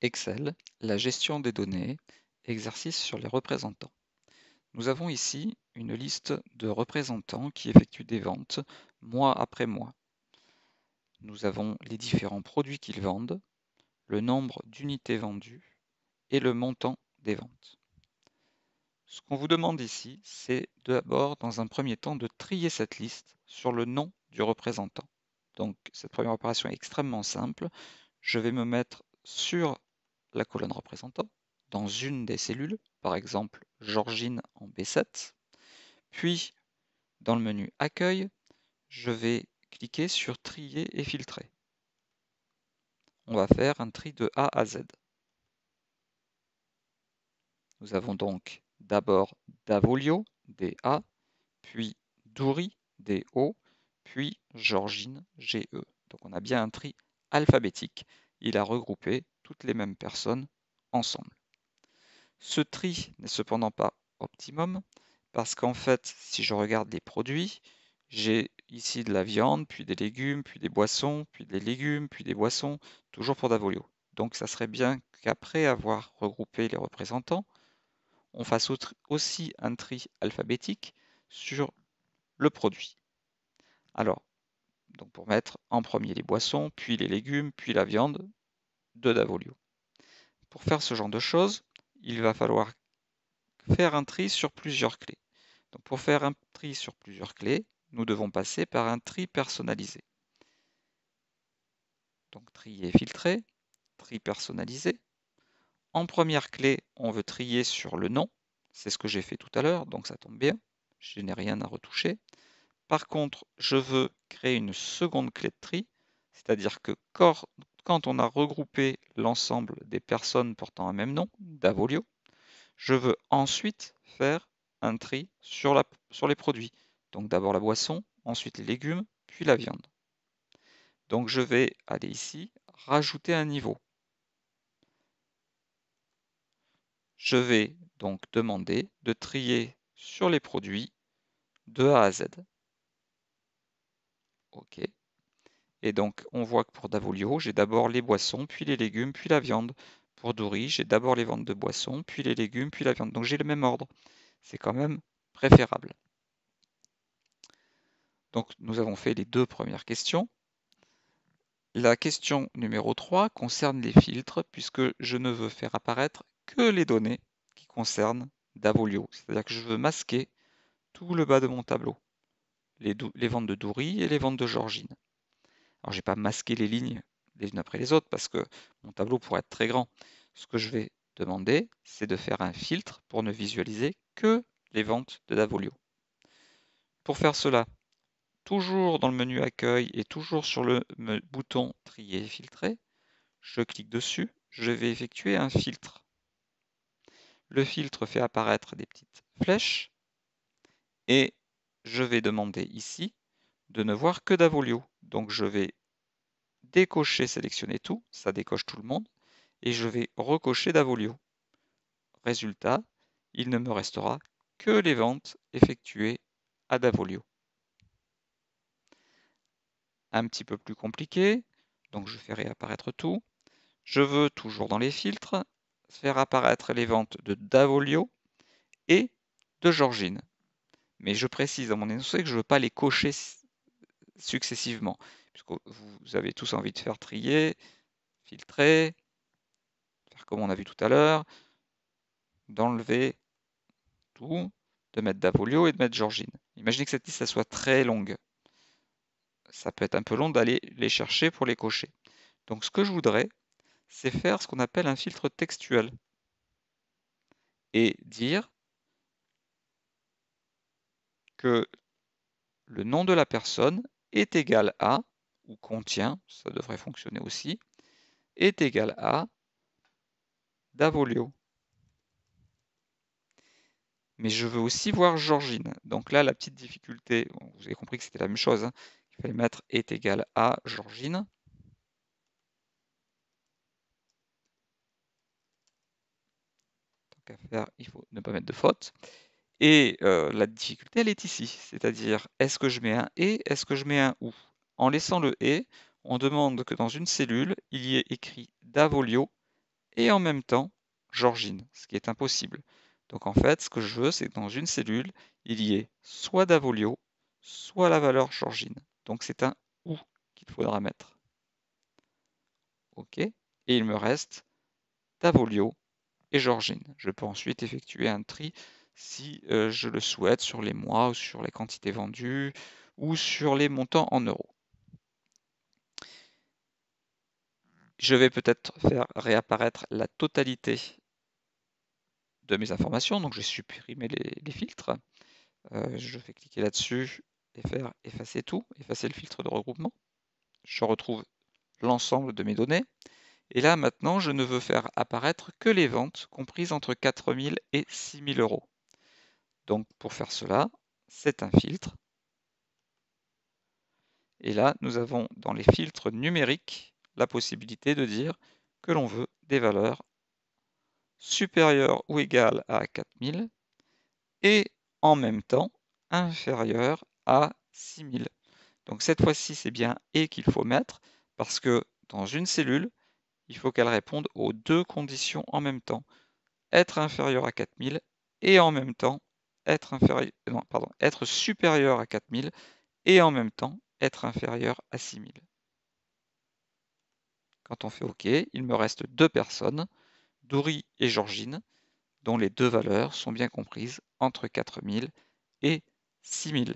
Excel, la gestion des données, exercice sur les représentants. Nous avons ici une liste de représentants qui effectuent des ventes mois après mois. Nous avons les différents produits qu'ils vendent, le nombre d'unités vendues et le montant des ventes. Ce qu'on vous demande ici, c'est d'abord, dans un premier temps, de trier cette liste sur le nom du représentant. Donc, cette première opération est extrêmement simple. Je vais me mettre sur la colonne représentant dans une des cellules, par exemple Georgine en B7. Puis, dans le menu Accueil, je vais cliquer sur Trier et filtrer. On va faire un tri de A à Z. Nous avons donc d'abord Davolio, DA, puis Douri, DO, puis Georgine, GE. Donc on a bien un tri alphabétique. Il a regroupé toutes les mêmes personnes ensemble. Ce tri n'est cependant pas optimum parce qu'en fait, si je regarde les produits, j'ai ici de la viande, puis des légumes, puis des boissons, puis des légumes, puis des boissons, toujours pour Davolio. Donc ça serait bien qu'après avoir regroupé les représentants, on fasse aussi un tri alphabétique sur le produit. Alors, donc pour mettre en premier les boissons, puis les légumes, puis la viande, de Davolio. Pour faire ce genre de choses, il va falloir faire un tri sur plusieurs clés. Donc pour faire un tri sur plusieurs clés, nous devons passer par un tri personnalisé. Donc trier filtré, tri personnalisé. En première clé, on veut trier sur le nom. C'est ce que j'ai fait tout à l'heure, donc ça tombe bien. Je n'ai rien à retoucher. Par contre, je veux créer une seconde clé de tri, c'est-à-dire que corps quand on a regroupé l'ensemble des personnes portant un même nom, Davolio, je veux ensuite faire un tri sur, les produits. Donc d'abord la boisson, ensuite les légumes, puis la viande. Donc je vais aller ici, rajouter un niveau. Je vais donc demander de trier sur les produits de A à Z. OK. Et donc, on voit que pour Davolio, j'ai d'abord les boissons, puis les légumes, puis la viande. Pour Dory, j'ai d'abord les ventes de boissons, puis les légumes, puis la viande. Donc, j'ai le même ordre. C'est quand même préférable. Donc, nous avons fait les deux premières questions. La question numéro 3 concerne les filtres, puisque je ne veux faire apparaître que les données qui concernent Davolio. C'est-à-dire que je veux masquer tout le bas de mon tableau. Les, ventes de Dory et les ventes de Georgine. Alors n'ai pas masqué les lignes les unes après les autres parce que mon tableau pourrait être très grand. Ce que je vais demander, c'est de faire un filtre pour ne visualiser que les ventes de Davolio. Pour faire cela, toujours dans le menu accueil et toujours sur le bouton trier et filtrer, je clique dessus, je vais effectuer un filtre. Le filtre fait apparaître des petites flèches et je vais demander ici de ne voir que Davolio. Donc je vais décocher sélectionner tout, ça décoche tout le monde, et je vais recocher Davolio. Résultat, il ne me restera que les ventes effectuées à Davolio. Un petit peu plus compliqué, donc je fais réapparaître tout. Je veux, toujours dans les filtres, faire apparaître les ventes de Davolio et de Georgine. Mais je précise dans mon énoncé que je ne veux pas les cocher successivement. Puisque vous avez tous envie de faire trier, filtrer, faire comme on a vu tout à l'heure, d'enlever tout, de mettre Davolio et de mettre Georgine. Imaginez que cette liste soit très longue. Ça peut être un peu long d'aller les chercher pour les cocher. Donc ce que je voudrais, c'est faire ce qu'on appelle un filtre textuel. Et dire que le nom de la personne est égal à, ou contient, ça devrait fonctionner aussi, est égal à Davolio. Mais je veux aussi voir Georgine. Donc là, la petite difficulté, vous avez compris que c'était la même chose, hein, il fallait mettre est égal à Georgine. donc à faire, il faut ne pas mettre de faute. Et euh, la difficulté, elle est ici. C'est-à-dire, est-ce que je mets un et, est-ce que je mets un ou En laissant le et, on demande que dans une cellule, il y ait écrit Davolio et en même temps Georgine, ce qui est impossible. Donc en fait, ce que je veux, c'est que dans une cellule, il y ait soit Davolio, soit la valeur Georgine. Donc c'est un ou qu'il faudra mettre. OK Et il me reste Davolio et Georgine. Je peux ensuite effectuer un tri si euh, je le souhaite, sur les mois ou sur les quantités vendues ou sur les montants en euros. Je vais peut-être faire réapparaître la totalité de mes informations, donc je vais les, filtres. Euh, je fais cliquer là-dessus et faire effacer tout, effacer le filtre de regroupement. Je retrouve l'ensemble de mes données. Et là, maintenant, je ne veux faire apparaître que les ventes comprises entre 4000 et 6000 euros. Donc pour faire cela, c'est un filtre. Et là, nous avons dans les filtres numériques la possibilité de dire que l'on veut des valeurs supérieures ou égales à 4000 et en même temps inférieures à 6000. Donc cette fois-ci, c'est bien et qu'il faut mettre parce que dans une cellule, il faut qu'elle réponde aux deux conditions en même temps. Être inférieure à 4000 et en même temps être, supérieur à 4000 et en même temps être inférieur à 6000. Quand on fait OK, il me reste deux personnes, Douri et Georgine, dont les deux valeurs sont bien comprises entre 4000 et 6000.